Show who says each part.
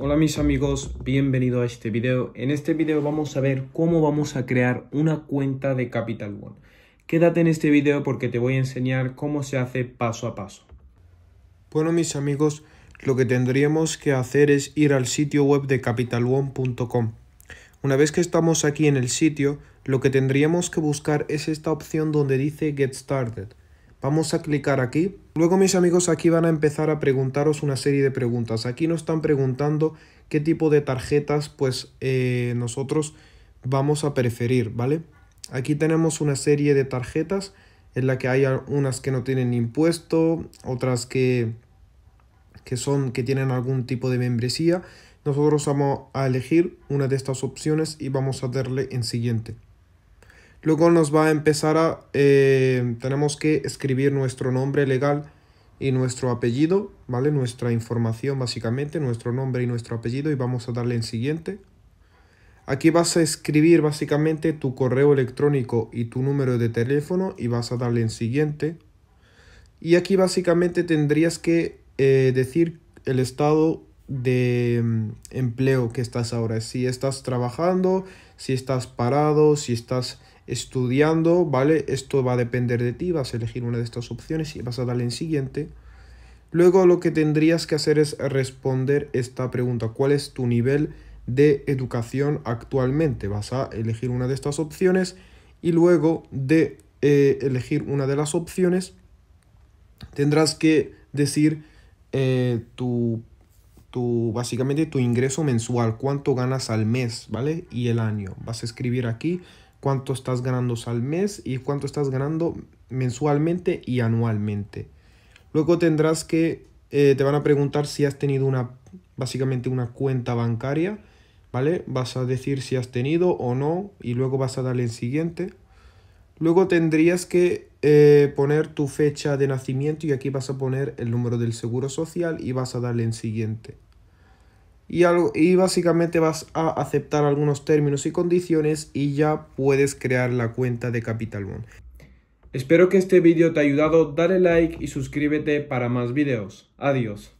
Speaker 1: Hola mis amigos, bienvenido a este video. En este video vamos a ver cómo vamos a crear una cuenta de Capital One. Quédate en este video porque te voy a enseñar cómo se hace paso a paso. Bueno mis amigos, lo que tendríamos que hacer es ir al sitio web de capitalone.com. Una vez que estamos aquí en el sitio, lo que tendríamos que buscar es esta opción donde dice Get Started. Vamos a clicar aquí. Luego mis amigos aquí van a empezar a preguntaros una serie de preguntas. Aquí nos están preguntando qué tipo de tarjetas pues eh, nosotros vamos a preferir, ¿vale? Aquí tenemos una serie de tarjetas en la que hay unas que no tienen impuesto, otras que, que, son, que tienen algún tipo de membresía. Nosotros vamos a elegir una de estas opciones y vamos a darle en siguiente. Luego nos va a empezar a... Eh, tenemos que escribir nuestro nombre legal y nuestro apellido, ¿vale? Nuestra información básicamente, nuestro nombre y nuestro apellido y vamos a darle en siguiente. Aquí vas a escribir básicamente tu correo electrónico y tu número de teléfono y vas a darle en siguiente. Y aquí básicamente tendrías que eh, decir el estado de mm, empleo que estás ahora. Si estás trabajando, si estás parado, si estás estudiando, ¿vale? Esto va a depender de ti, vas a elegir una de estas opciones y vas a darle en siguiente. Luego lo que tendrías que hacer es responder esta pregunta, ¿cuál es tu nivel de educación actualmente? Vas a elegir una de estas opciones y luego de eh, elegir una de las opciones tendrás que decir eh, tu, tu, básicamente tu ingreso mensual, cuánto ganas al mes, ¿vale? Y el año. Vas a escribir aquí cuánto estás ganando al mes y cuánto estás ganando mensualmente y anualmente. Luego tendrás que, eh, te van a preguntar si has tenido una, básicamente una cuenta bancaria, ¿vale? Vas a decir si has tenido o no y luego vas a darle en siguiente. Luego tendrías que eh, poner tu fecha de nacimiento y aquí vas a poner el número del seguro social y vas a darle en siguiente y, y básicamente vas a aceptar algunos términos y condiciones y ya puedes crear la cuenta de Capital One. Espero que este vídeo te haya ayudado, dale like y suscríbete para más vídeos. Adiós.